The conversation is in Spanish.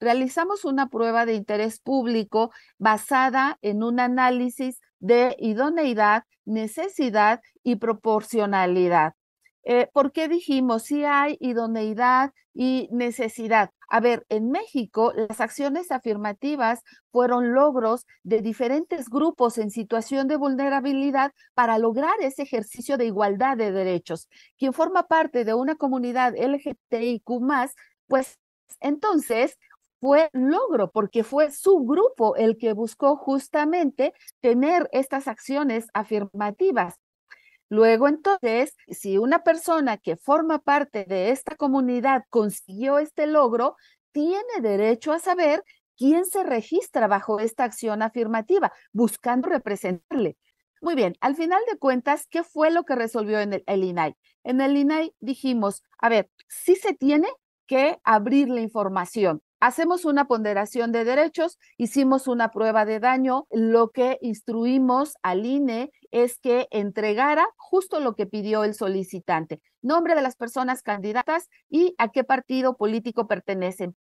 realizamos una prueba de interés público basada en un análisis de idoneidad, necesidad y proporcionalidad. Eh, ¿Por qué dijimos si hay idoneidad y necesidad? A ver, en México las acciones afirmativas fueron logros de diferentes grupos en situación de vulnerabilidad para lograr ese ejercicio de igualdad de derechos. Quien forma parte de una comunidad LGTBIQ pues entonces fue logro, porque fue su grupo el que buscó justamente tener estas acciones afirmativas. Luego entonces, si una persona que forma parte de esta comunidad consiguió este logro, tiene derecho a saber quién se registra bajo esta acción afirmativa, buscando representarle. Muy bien, al final de cuentas, ¿qué fue lo que resolvió en el, INAI? En el INAI dijimos, a ver, sí se tiene que abrir la información, Hacemos una ponderación de derechos, hicimos una prueba de daño, lo que instruimos al INE es que entregara justo lo que pidió el solicitante, nombre de las personas candidatas y a qué partido político pertenecen.